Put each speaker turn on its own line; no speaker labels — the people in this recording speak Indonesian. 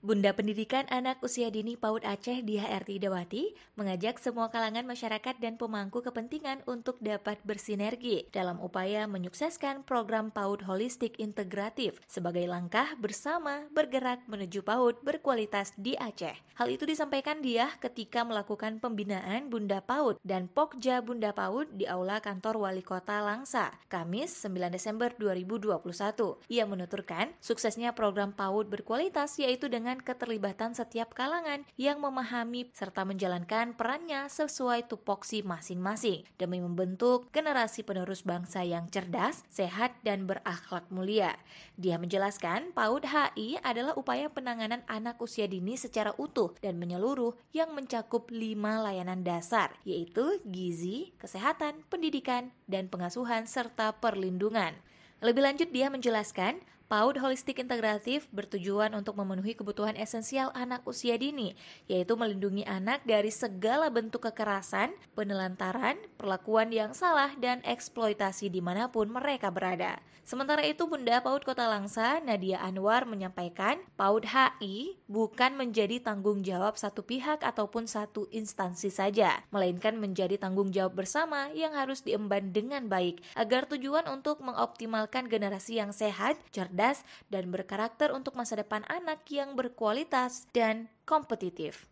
Bunda Pendidikan Anak Usia Dini PAUD Aceh di HRT Dawati mengajak semua kalangan masyarakat dan pemangku kepentingan untuk dapat bersinergi dalam upaya menyukseskan program PAUD Holistik Integratif sebagai langkah bersama bergerak menuju PAUD berkualitas di Aceh. Hal itu disampaikan dia ketika melakukan pembinaan Bunda PAUD dan Pokja Bunda PAUD di Aula Kantor Wali Kota Langsa, Kamis 9 Desember 2021. Ia menuturkan, suksesnya program PAUD berkualitas yaitu dengan dengan keterlibatan setiap kalangan yang memahami serta menjalankan perannya sesuai tupoksi masing-masing demi membentuk generasi penerus bangsa yang cerdas, sehat, dan berakhlak mulia. Dia menjelaskan, PAUD HI adalah upaya penanganan anak usia dini secara utuh dan menyeluruh yang mencakup lima layanan dasar, yaitu gizi, kesehatan, pendidikan, dan pengasuhan serta perlindungan. Lebih lanjut dia menjelaskan, PAUD holistik integratif bertujuan untuk memenuhi kebutuhan esensial anak usia dini, yaitu melindungi anak dari segala bentuk kekerasan, penelantaran, perlakuan yang salah, dan eksploitasi dimanapun mereka berada. Sementara itu, Bunda PAUD Kota Langsa, Nadia Anwar menyampaikan, PAUD HI bukan menjadi tanggung jawab satu pihak ataupun satu instansi saja, melainkan menjadi tanggung jawab bersama yang harus diemban dengan baik agar tujuan untuk mengoptimalkan generasi yang sehat, cerdas, cerdas dan berkarakter untuk masa depan anak yang berkualitas dan kompetitif.